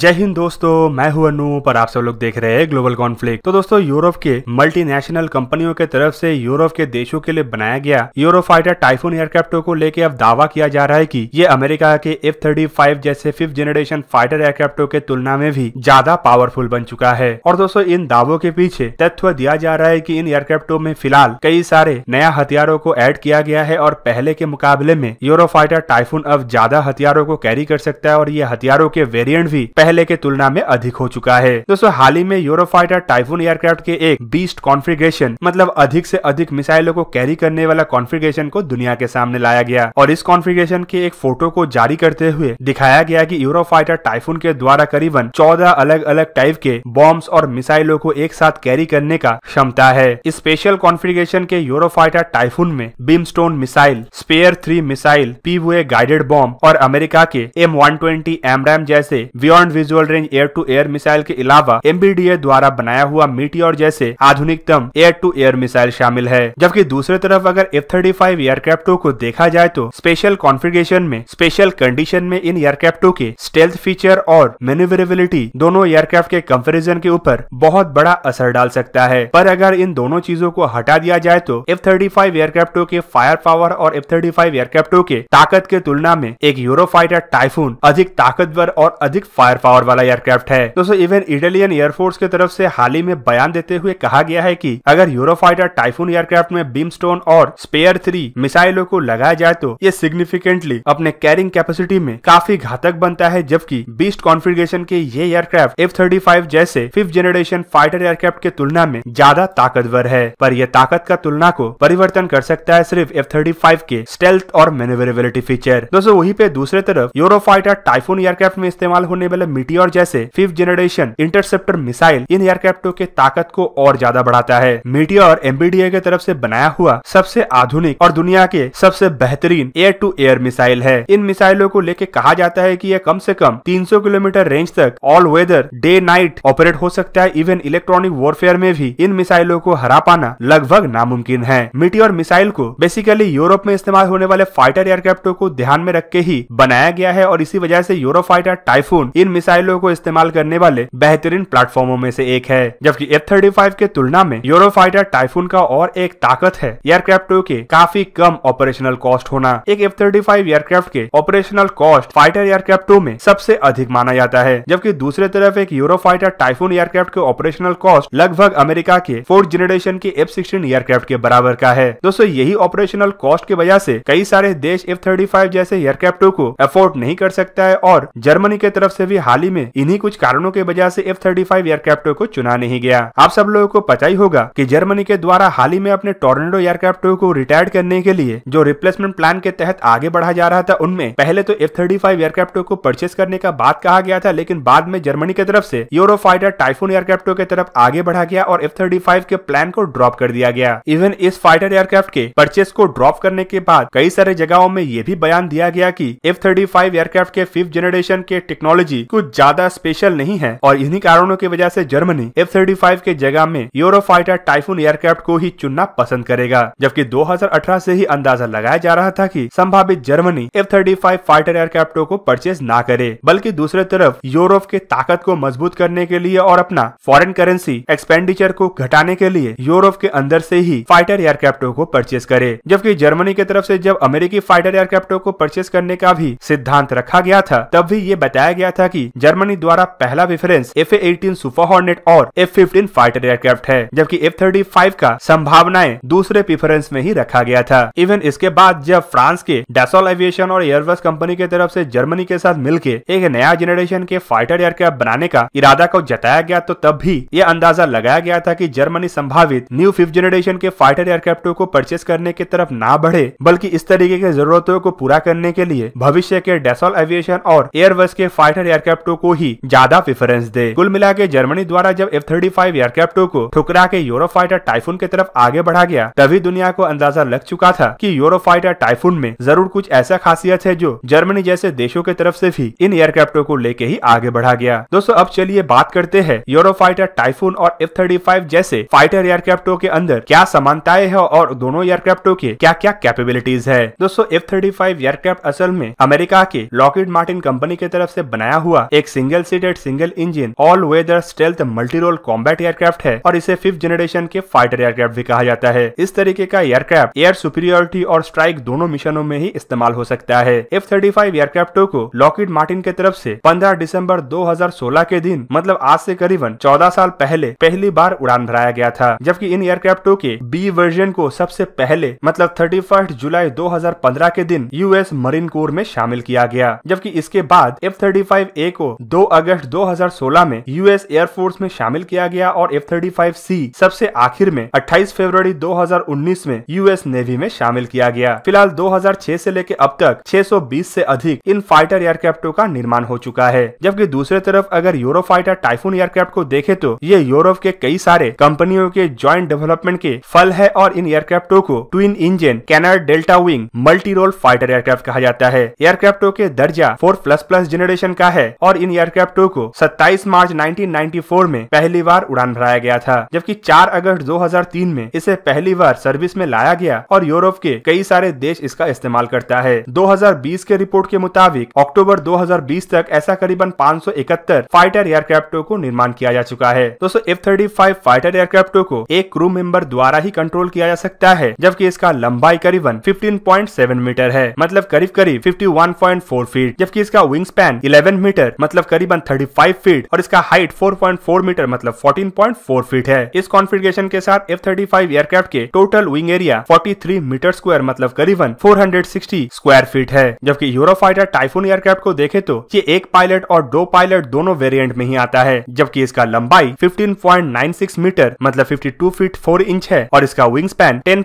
जय हिंद दोस्तों मैं हूं अनु पर आप सब लोग देख रहे हैं ग्लोबल कॉन्फ्लिक्ट तो दोस्तों यूरोप के मल्टीनेशनल कंपनियों के तरफ से यूरोप के देशों के लिए बनाया गया यूरो फाइटर टाइफून एयरक्राफ्टों को लेकर अब दावा किया जा रहा है कि ये अमेरिका के एफ थर्टी फाइव जैसे फिफ्थ जनरेशन फाइटर एयरक्राफ्टों के तुलना में भी ज्यादा पावरफुल बन चुका है और दोस्तों इन दावों के पीछे तथ्य दिया जा रहा है की इन एयरक्राफ्टों में फिलहाल कई सारे नया हथियारों को एड किया गया है और पहले के मुकाबले में यूरो फाइटर टाइफून अब ज्यादा हथियारों को कैरी कर सकता है और ये हथियारों के वेरियंट भी पहले के तुलना में अधिक हो चुका है दोस्तों हाल ही में यूरोफाइटर टाइफून एयरक्राफ्ट के एक बीस्ट कॉन्फ़िगरेशन मतलब अधिक से अधिक मिसाइलों को कैरी करने वाला कॉन्फ़िगरेशन को दुनिया के सामने लाया गया और इस कॉन्फ़िगरेशन के एक फोटो को जारी करते हुए दिखाया गया कि यूरोफाइटर टाइफून के द्वारा करीबन चौदह अलग अलग टाइप के बॉम्ब और मिसाइलों को एक साथ कैरी करने का क्षमता है स्पेशल कॉन्फ़िगरेशन के यूरोफाइटर टाइफून में brimstone missile spear three missile paveway guided bomb और अमेरिका के एम वन ट्वेंटी जैसे beyond visual range air to air missile के अलावा एम द्वारा बनाया हुआ मीटियोर जैसे आधुनिकतम एयर टू एयर मिसाइल शामिल है जबकि दूसरी तरफ अगर एफ थर्टी फाइव एयरक्राफ्टों को देखा जाए तो स्पेशल कॉन्फ़िगरेशन में स्पेशल कंडीशन में इन एयरक्राफ्टों के स्टेल्थ फीचर और मेन्यूवरेबिलिटी दोनों एयरक्राफ्ट के कंपेरिजन के ऊपर बहुत बड़ा असर डाल सकता है पर अगर इन दोनों चीजों को हटा दिया जाए तो एफ थर्टी फाइव एयरक्राफ्टों के फायर पावर और एफ थर्टी फाइव एयरक्राफ्टों के ताकत के तुलना में एक यूरो फाइटर टाइफून अधिक ताकतवर और अधिक फायर फायर पावर वाला एयरक्राफ्ट है दोस्तों इवन इटालियन एयरफोर्स की तरफ से हाल ही में बयान देते हुए कहा गया है कि अगर यूरोफाइटर टाइफून एयरक्राफ्ट में बीमस्टोन और स्पेयर थ्री मिसाइलों को लगाया जाए तो ये सिग्निफिकेंटली अपने कैरिंग कैपेसिटी में काफी घातक बनता है जबकि बीस्ट कॉन्फ़िगरेशन के ये एयरक्राफ्ट एफ थर्टी फाइव जैसे फिफ्थ जनरेशन फाइटर एयरक्राफ्ट के तुलना में ज्यादा ताकतवर है पर यह ताकत का तुलना को परिवर्तन कर सकता है सिर्फ एफ थर्टी फाइव के स्टेल्थ और मेनोवेबिलिटी फीचर दोस्तों वहीं पे दूसरे तरफ यूरोफाइटर टाइफून एयरक्राफ्ट में इस्तेमाल होने वाले एंड मिटियोर जैसे फिफ्थ जनरेशन इंटरसेप्टर मिसाइल इन एयरक्राफ्टों के ताकत को और ज्यादा बढ़ाता है मीटियोर एमबीडीए की तरफ से बनाया हुआ सबसे आधुनिक और दुनिया के सबसे बेहतरीन एयर टू एयर मिसाइल है इन मिसाइलों को लेके कहा जाता है की यह कम ऐसी कम तीन किलोमीटर रेंज तक all weather day night operate हो सकता है इवन इलेक्ट्रॉनिक वॉरफेयर में भी इन मिसाइलों को हरा पाना लगभग नामुमकिन है मिटियोर मिसाइल को बेसिकली यूरोप में इस्तेमाल होने वाले फाइटर एयरक्राफ्टों को ध्यान में रख के ही बनाया गया है और इसी वजह से यूरो फाइटर टाइफून इन मिसाइलों को इस्तेमाल करने वाले बेहतरीन प्लेटफॉर्मों में से एक है जबकि एफ थर्टी फाइव के तुलना में यूरोफाइटर टाइफून का और एक ताकत है एयरक्राफ्टों के काफी कम ऑपरेशनल कॉस्ट होना एक एफ थर्टी फाइव एयरक्राफ्ट के ऑपरेशनल कॉस्ट फाइटर एयरक्राफ्टों में सबसे अधिक माना जाता है जबकि दूसरे तरफ एक यूरोफाइटर टाइफून एयरक्राफ्ट के ऑपरेशनल कॉस्ट लगभग अमेरिका के फोर्थ जनरेशन के एफ सिक्सटीन एयरक्राफ्ट के बराबर का है दोस्तों यही ऑपरेशनल कॉस्ट की वजह से कई सारे देश एफ थर्टी फाइव जैसे एयरक्राफ्टों को अफोर्ड नहीं कर सकता है और जर्मनी के तरफ से भी हाल ही में इन्हीं कुछ कारणों के वजह से एफ थर्टी फाइव एयरक्राफ्टों को चुना नहीं गया आप सब लोगों को पता ही होगा कि जर्मनी के द्वारा हाल ही में अपने टोर्नेडो एयरक्राफ्ट को रिटायर्ड करने के लिए जो रिप्लेसमेंट प्लान के तहत आगे बढ़ा जा रहा था उनमें पहले तो एफ थर्टी फाइव एयरक्राफ्टों को परचेस करने का बात कहा गया था लेकिन बाद में जर्मनी की तरफ से यूरो फाइटर टाइफून एयरक्राफ्ट के तरफ आगे बढ़ा गया और एफ थर्टी फाइव के प्लान को ड्रॉप कर दिया गया इवन इस फाइटर एयरक्राफ्ट के परचेस को ड्रॉप करने के बाद कई सारे जगहों में ये भी बयान दिया गया की एफ थर्टी फाइव एयरक्राफ्ट के फिफ्थ जनरेशन के टेक्नोलॉजी कुछ ज्यादा स्पेशल नहीं है और इन्हीं कारणों की वजह से जर्मनी एफ थर्टी फाइव के जगह में यूरो फाइटर टाइफून एयरक्राफ्ट को ही चुनना पसंद करेगा जबकि 2018 से ही अंदाजा लगाया जा रहा था कि संभावित Germany F thirty five fighter एयरक्राफ्टो को परचेज ना करे बल्कि दूसरे तरफ यूरोप के ताकत को मजबूत करने के लिए और अपना फॉरेन करेंसी एक्सपेंडिचर को घटाने के लिए यूरोप के अंदर से ही फाइटर एयरक्राफ्टों को परचेज करे जबकि जर्मनी की तरफ से जब अमेरिकी फाइटर एयरक्राफ्टो को परचेज करने का भी सिद्धांत रखा गया था तब भी ये बताया गया था कि की जर्मनी द्वारा पहला preference F eighteen Super Hornet और एफ फिफ्टीन फाइटर एयरक्राफ्ट है जबकि एफ थर्टी फाइव का संभावनाएं दूसरे प्रेफरेंस में ही रखा गया था इवन इसके बाद जब फ्रांस के डेसोल एविएशन और एयरबस कंपनी के तरफ से जर्मनी के साथ मिलकर एक नया जनरेशन के फाइटर एयरक्राफ्ट बनाने का इरादा को जताया गया तो तब भी ये अंदाजा लगाया गया था की जर्मनी संभावित न्यू फिफ्थ जनरेशन के फाइटर एयरक्राफ्ट को परचेस करने की तरफ न बढ़े बल्कि इस तरीके की जरूरतों को पूरा करने के लिए भविष्य के डेसोल एविएशन और एयरबस के फाइटर एयरक्राफ्ट एयरक्राफ्टों को ही ज्यादा प्रेफरेंस दे कुल मिला के जर्मनी द्वारा जब एफ थर्टी फाइव एयरक्राफ्टों को ठुकरा के यूरो फाइटर टाइफून की तरफ आगे बढ़ा गया तभी दुनिया को अंदाजा लग चुका था की यूरो फाइटर टाइफून में जरूर कुछ ऐसा खासियत है जो जर्मनी जैसे देशों की तरफ ऐसी भी इन एयरक्राफ्टो को लेके ही आगे बढ़ा गया दोस्तों अब चलिए बात करते हैं यूरो फाइटर टाइफून और एफ थर्टी फाइव जैसे फाइटर एयरक्राफ्टों के अंदर क्या समानताएं है और दोनों एयरक्राफ्टों के क्या क्या कैपेबिलिटीज है दोस्तों एफ थर्टी फाइव एयरक्राफ्ट असल में अमेरिका के लॉकेट मार्टिन कंपनी की तरफ से बनाया हुआ अलावा एक single seated single engine all weather stealth multirole combat aircraft है और इसे फिफ्थ जनरेशन के फाइटर एयरक्राफ्ट भी कहा जाता है इस तरीके का एयरक्राफ्ट एयर सुपीरियोरिटी और स्ट्राइक दोनों मिशनों में ही इस्तेमाल हो सकता है एफ थर्टी फाइव एयरक्राफ्टों को लॉकिड मार्टिन के तरफ ऐसी पंद्रह दिसम्बर दो के दिन मतलब आज ऐसी करीबन चौदह साल पहले पहली बार उड़ान भराया गया था जबकि इन एयरक्राफ्टों के बी वर्जन को सबसे पहले मतलब थर्टी जुलाई 2015 के दिन यूएस मरीन कोर में शामिल किया गया जबकि इसके बाद एफ थर्टी ए को 2 अगस्त 2016 में यूएस एयरफोर्स में शामिल किया गया और एफ थर्टी फाइव सी सबसे आखिर में 28 फरवरी 2019 में यूएस नेवी में शामिल किया गया फिलहाल 2006 से लेकर अब तक 620 से अधिक इन फाइटर एयरक्राफ्टों का निर्माण हो चुका है जबकि दूसरे तरफ अगर यूरो फाइटर टाइफून एयरक्राफ्ट को देखे तो ये यूरोप के कई सारे कंपनियों के ज्वाइंट डेवलपमेंट के फल है और इन एयरक्राफ्टों को twin engine canard delta wing multi role fighter aircraft कहा जाता है एयरक्राफ्टो के दर्जा फोर प्लस प्लस जनरेशन का है और इन एयरक्राफ्टों को 27 मार्च 1994 में पहली बार उड़ान भराया गया था जबकि 4 अगस्त 2003 में इसे पहली बार सर्विस में लाया गया और यूरोप के कई सारे देश इसका इस्तेमाल करता है 2020 के रिपोर्ट के मुताबिक अक्टूबर 2020 तक ऐसा करीबन 571 फाइटर एयरक्राफ्टों को निर्माण किया जा चुका है दोस्तों एफ थर्टी फाइटर एयरक्राफ्टों को एक क्रू मेंबर द्वारा ही कंट्रोल किया जा सकता है जबकि इसका लंबाई करीबन 15.7 मीटर है मतलब करीब करीब 51.4 फीट जबकि इसका wing span eleven metre metre मतलब करीबन 35 फीट और इसका हाइट 4.4 मीटर मतलब 14.4 फीट है इस कॉन्फ़िगरेशन के साथ एफ थर्टी एयरक्राफ्ट के total wing area 43 metre square मतलब करीबन 460 स्क्वायर फीट है जबकि यूरो फाइटर टाइफून एयरक्राफ्ट को देखे तो ये एक पायलट और दो पायलट दोनों वेरियंट में ही आता है जबकि इसका लंबाई फिफ्टीन मीटर मतलब फिफ्टी फीट फोर इंच है और इसका विंग स्पैन टेन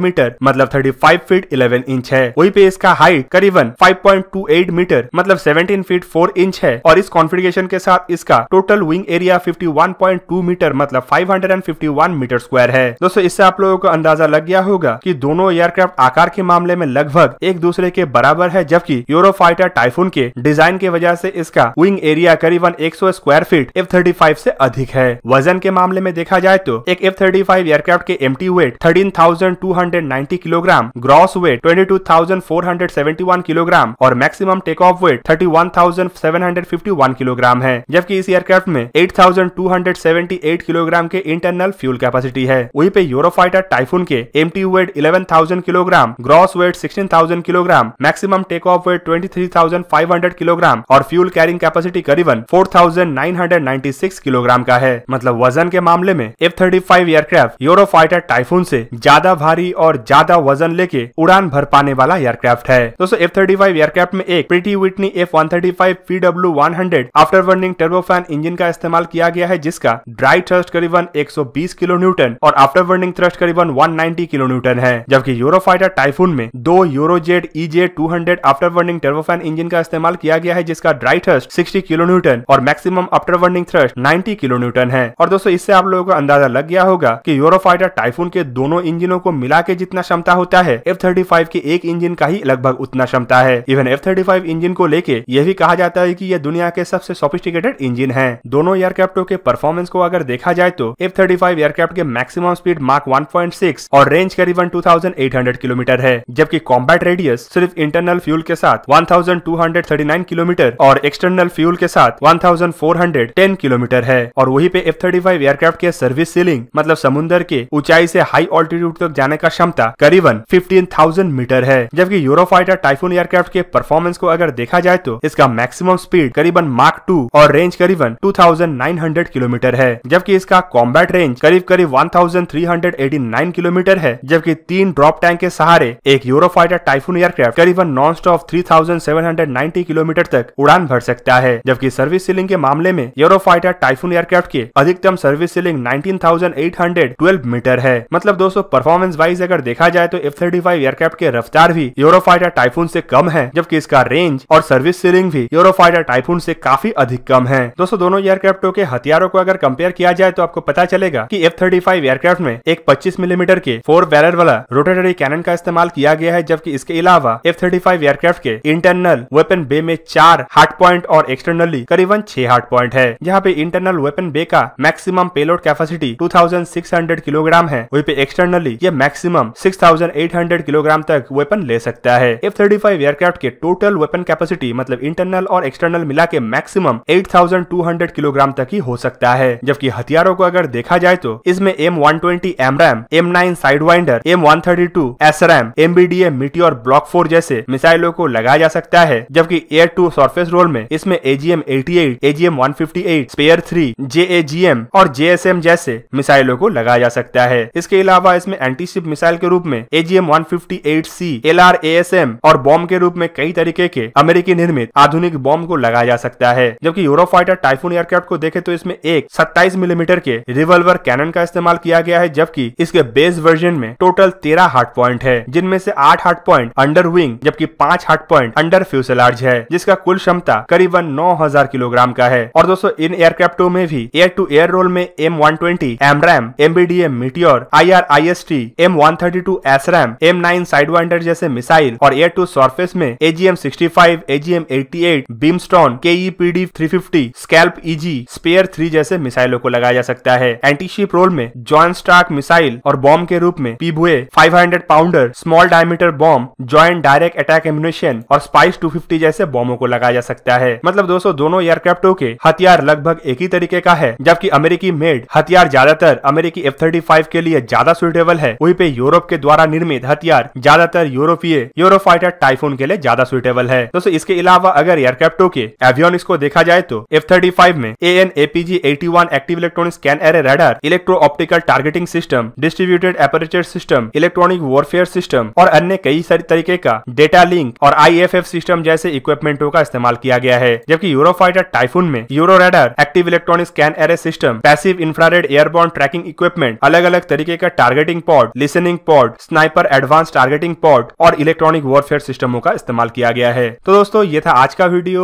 मीटर मतलब थर्टी फीट इलेवन इंच है वही पे इसका हाइट करीबन 5.28 मीटर मतलब 17 फीट फोर इंच है और इस कॉन्फ़िगरेशन के साथ इसका टोटल विंग एरिया 51.2 मीटर मतलब 551 मीटर स्क्वायर है दोस्तों इससे आप लोगों को अंदाजा लग गया होगा कि दोनों एयरक्राफ्ट आकार के मामले में लगभग एक दूसरे के बराबर है जबकि यूरो फाइटर टाइफून के डिजाइन की वजह ऐसी इसका विंग एरिया करीबन एक square feet F thirty five ऐसी अधिक है वजन के मामले में देखा जाए तो एक एफ थर्टी फाइव एयरक्राफ्ट के M weight thirteen thousand two hundred ninety kilogram gross weight twenty two thousand four hundred seventy one kilogram और maximum take off weight thirty one thousand kilogram है जबकि इस एयरक्राफ्ट में 8,278 kilogram के internal fuel capacity है वहीं पे Eurofighter Typhoon के empty weight kilogram gross weight sixteen kilogram maximum take off weight twenty kilogram और फ्यूल कैरिंग कैपेसिटी करीबन 4,996 किलोग्राम का है मतलब वजन के मामले में F thirty five aircraft Eurofighter Typhoon से ज्यादा भारी और ज्यादा वजन लेके उड़ान भर पाने वाला एयरक्राफ्ट है दोस्तों एफ थर्टी फाइव एयरक्राफ्ट में एक Pratt Whitney F one thirty five PW one hundred after burning turbofan engine का इस्तेमाल किया गया है जिसका ड्राई थ्रस्ट करीबन 120 किलो न्यूटन और आफ्टर बर्निंग थ्रस्ट करीबन 190 किलो न्यूटन है जबकि यूरोफाइटर टाइफून में दो Eurojet EJ 200 after burning turbofan engine का इस्तेमाल किया गया है जिसका dry thrust sixty kilo newton और maximum after burning thrust ninety kilo newton है और दोस्तों इससे आप लोगों को अंदाजा लग गया होगा की यूरोफाइटर टाइफून के दोनों इंजिनों को मिला के जितना क्षमता होता है एफ के एक इंजिन का ही लगभग उतना क्षमता है इवन एफ इंजिन को लेके यह भी कहा जाता है है कि ये दुनिया के सबसे सोफिस्टिकेटेड इंजन है दोनों एयरक्राफ्टों के परफॉर्मेंस को अगर देखा जाए तो एफ थर्टी फाइव एयरक्राफ्ट के maximum speed mark one point six और रेंज करीबन two thousand eight hundred kilometre है जबकि कॉम्बैट रेडियस सिर्फ इंटरनल फ्यूल के साथ one thousand two hundred thirty nine kilometre और एक्सटर्नल फ्यूल के साथ one thousand four hundred ten kilometre है और वही पे एफ थर्टी फाइव एयरक्राफ्ट के सर्विस सीलिंग मतलब समुद्र के ऊंचाई से हाई ऑल्टीट्यूड तक जाने का क्षमता करीबन 15,000 मीटर है जबकि यूरोफाइटर टाइफून एयरक्राफ्ट के परफॉर्मेंस को अगर देखा जाए तो इसका मैक्सिमम मैक्सिमम स्पीड करीबन मार्क टू और रेंज करीबन 2,900 किलोमीटर है जबकि इसका कॉम्बैट रेंज करीब करीब 1,389 किलोमीटर है जबकि तीन ड्रॉप टैंक के सहारे एक यूरो फाइटर टाइफून एयरक्राफ्ट करीबन नॉन स्टॉप थ्री किलोमीटर तक उड़ान भर सकता है जबकि सर्विस सीलिंग के मामले में फाइटर टाइफून एयरक्राफ्ट के अधिकतम सर्विस सीलिंग नाइनटीन मीटर है मतलब दोस्तों परफॉर्मेंस वाइज अगर देखा जाए तो एफ थर्टी एयरक्राफ्ट के रफ्तार भी फाइटर टाइफून से कम है जबकि इसका रेंज और सर्विस सीलिंग भी यूरो फाइटर टाइफून से काफी अधिक कम है दोस्तों दोनों एयरक्राफ्टों के हथियारों को अगर कंपेयर किया जाए तो आपको पता चलेगा की एफ थर्टी फाइव एयरक्राफ्ट में एक पच्चीस मिलीमीटर के फोर बैरल वाला रोटेटरी कैनन का इस्तेमाल किया गया है जबकि इसके अलावा एफ थर्टी फाइव एयरक्राफ्ट के इंटरनल वेपन बे में चार हार्ट पॉइंट और एक्सटर्नली करीबन छह हार्ट पॉइंट है यहाँ पे इंटरनल वेपन बे का maximum payload capacity hundred kilogram है वही पे एक्सटर्नली ये मैक्सिमम हंड्रेड किलोग्राम तक वेपन ले सकता है एफ थर्टी एयरक्राफ्ट के टोटल वेपन कैपेसिटी मतलब इंटरनल और और एक्सटर्नल मिला के मैक्सिमम 8,200 किलोग्राम तक ही हो सकता है जबकि हथियारों को अगर देखा जाए तो इसमें M one twenty AMRAAM M nine sidewinder M one thirty two ASRAAM M B D A Meteor और ब्लॉक फोर जैसे मिसाइलों को लगाया जा सकता है जबकि एयर टू सरफेस रोल में इसमें AGM eighty eight AGM one fifty eight Spear three J M और जे एस एम जैसे मिसाइलों को लगाया जा सकता है इसके अलावा इसमें एंटी शिप मिसाइल के रूप में AGM one fifty eight C L R A S M और बॉम्ब के रूप में कई तरीके के अमेरिकी निर्मित आधुनिक बॉम्ब बॉम्ब को लगाया जा सकता है जबकि यूरोफाइटर टाइफून एयरक्राफ्ट को देखे तो इसमें एक सत्ताईस मिलीमीटर के रिवॉल्वर कैनन का इस्तेमाल किया गया है जबकि इसके बेस वर्जन में टोटल तेरह हार्ट पॉइंट है जिनमें से आठ हार्ट पॉइंट अंडर विंग जबकि पांच हार्ट पॉइंट अंडर फ्यूसलार्ज है जिसका कुल क्षमता करीबन 9000 किलोग्राम का है और दोस्तों इन एयरक्राफ्टों में भी एयर टू एयर रोल में M one twenty AMRAAM M B D M Meteor I R I S T M one thirty two ASRAAM M nine side जैसे मिसाइल और एयर टू सरफेस में AGM M sixty five AGM M eighty eight Brimstone K E P D three fifty Scalp EG Spear three जैसे मिसाइलों को लगाया जा सकता है एंटीशिप रोल में जॉन स्टार्क मिसाइल और बॉम्ब के रूप में Paveway 500 pounder small diameter bomb joint direct attack ammunition और स्पाइस फिफ्टी जैसे बॉम्बों को लगाया जा सकता है मतलब दोस्तों दोनों एयरक्राफ्टों के हथियार लगभग एक ही तरीके का है जबकि अमेरिकी मेड हथियार ज्यादातर अमेरिकी एफ थर्टी के लिए ज्यादा सुइटेबल है वही पे यूरोप के द्वारा निर्मित हथियार ज्यादातर यूरोपीय यूरोफाइटर टाइफून के लिए ज्यादा सुइटेबल है दोस्तों इसके अलावा अगर एयरक्राफ्ट प्रोडक्टों के एवियोनिक्स को देखा जाए तो एफ थर्टी फाइव में A N APG eighty one active electronic scan array radar electro optical targeting system distributed aperture system electronic warfare system और अन्य कई सारी तरीके का डेटा लिंक और आई एफ एफ सिस्टम जैसे इक्विपमेंटों का इस्तेमाल किया गया है जबकि फाइटर टाइफून में Euro radar active electronic scan array system passive infrared airborne tracking equipment अलग अलग तरीके का targeting pod listening pod sniper advance targeting pod और इलेक्ट्रॉनिक वॉरफेयर सिस्टमों का इस्तेमाल किया गया है तो दोस्तों ये था आज का वीडियो